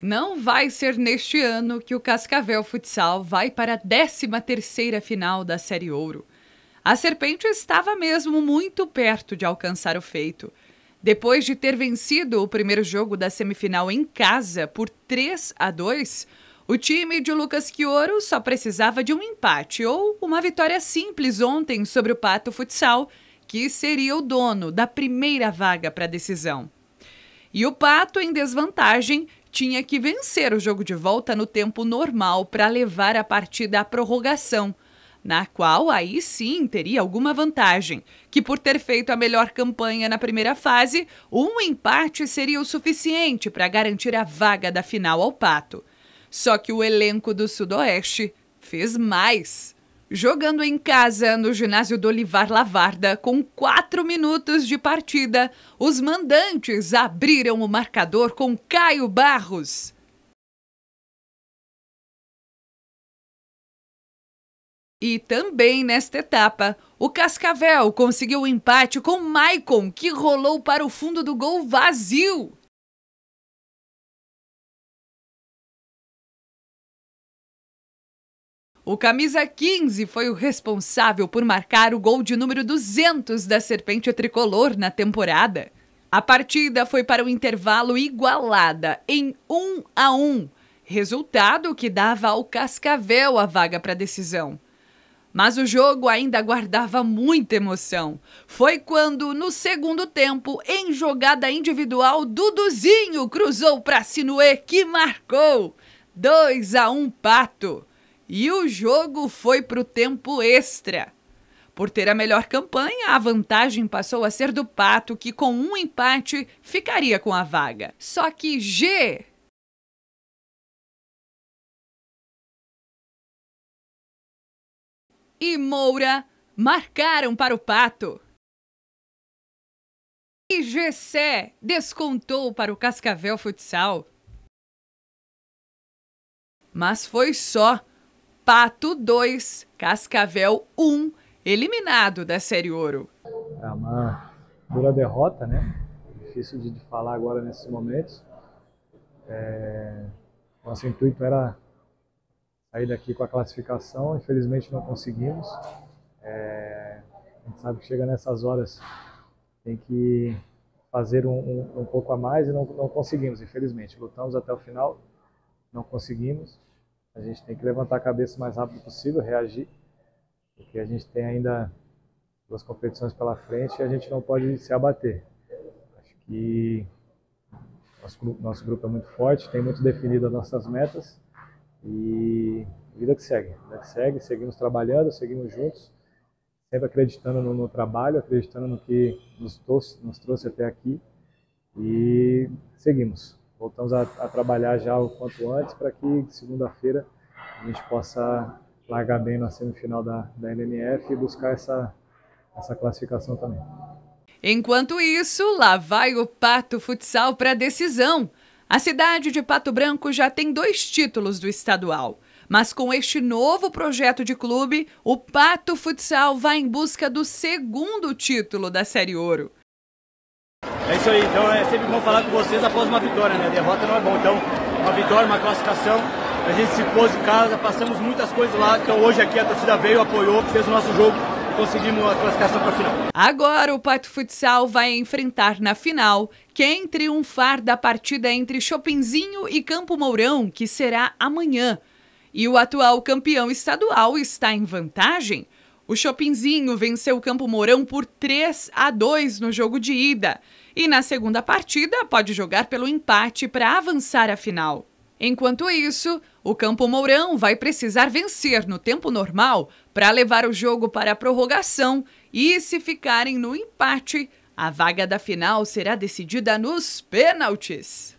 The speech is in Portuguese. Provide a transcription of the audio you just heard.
Não vai ser neste ano que o Cascavel Futsal vai para a 13ª final da Série Ouro. A Serpente estava mesmo muito perto de alcançar o feito. Depois de ter vencido o primeiro jogo da semifinal em casa por 3 a 2, o time de Lucas Quioro só precisava de um empate ou uma vitória simples ontem sobre o Pato Futsal, que seria o dono da primeira vaga para a decisão. E o Pato, em desvantagem, tinha que vencer o jogo de volta no tempo normal para levar a partida à prorrogação, na qual aí sim teria alguma vantagem, que por ter feito a melhor campanha na primeira fase, um empate seria o suficiente para garantir a vaga da final ao Pato. Só que o elenco do Sudoeste fez mais. Jogando em casa no ginásio do Olivar Lavarda, com quatro minutos de partida, os mandantes abriram o marcador com Caio Barros. E também nesta etapa, o Cascavel conseguiu o um empate com Maicon, que rolou para o fundo do gol vazio. O camisa 15 foi o responsável por marcar o gol de número 200 da Serpente Tricolor na temporada. A partida foi para o intervalo igualada em 1 a 1, resultado que dava ao Cascavel a vaga para a decisão. Mas o jogo ainda guardava muita emoção. Foi quando, no segundo tempo, em jogada individual, Duduzinho cruzou para Sinuê que marcou 2 a 1 Pato. E o jogo foi para o tempo extra. Por ter a melhor campanha, a vantagem passou a ser do Pato, que com um empate ficaria com a vaga. Só que G e Moura marcaram para o Pato. E Gessé descontou para o Cascavel Futsal. Mas foi só. Pato 2, Cascavel 1, eliminado da Série Ouro. É uma dura derrota, né? Difícil de falar agora nesses momentos. É... Nosso intuito era sair daqui com a classificação, infelizmente não conseguimos. É... A gente sabe que chega nessas horas, tem que fazer um, um, um pouco a mais e não, não conseguimos, infelizmente. Lutamos até o final, não conseguimos. A gente tem que levantar a cabeça o mais rápido possível, reagir, porque a gente tem ainda duas competições pela frente e a gente não pode se abater. Acho que nosso, nosso grupo é muito forte, tem muito definido as nossas metas e vida que segue, vida que segue, seguimos trabalhando, seguimos juntos, sempre acreditando no, no trabalho, acreditando no que nos trouxe, nos trouxe até aqui e seguimos voltamos a, a trabalhar já o quanto antes para que segunda-feira a gente possa largar bem na semifinal da, da LNF e buscar essa, essa classificação também. Enquanto isso, lá vai o Pato Futsal para a decisão. A cidade de Pato Branco já tem dois títulos do estadual. Mas com este novo projeto de clube, o Pato Futsal vai em busca do segundo título da Série Ouro isso aí. Então é sempre bom falar com vocês após uma vitória, né? A derrota não é bom. Então, uma vitória, uma classificação. A gente se pôs em casa, passamos muitas coisas lá. Então hoje aqui a torcida veio, apoiou, fez o nosso jogo conseguimos a classificação para a final. Agora o Pato Futsal vai enfrentar na final quem triunfar da partida entre Chopinzinho e Campo Mourão, que será amanhã. E o atual campeão estadual está em vantagem o Chopinzinho venceu o Campo Mourão por 3 a 2 no jogo de ida e na segunda partida pode jogar pelo empate para avançar à final. Enquanto isso, o Campo Mourão vai precisar vencer no tempo normal para levar o jogo para a prorrogação e, se ficarem no empate, a vaga da final será decidida nos pênaltis.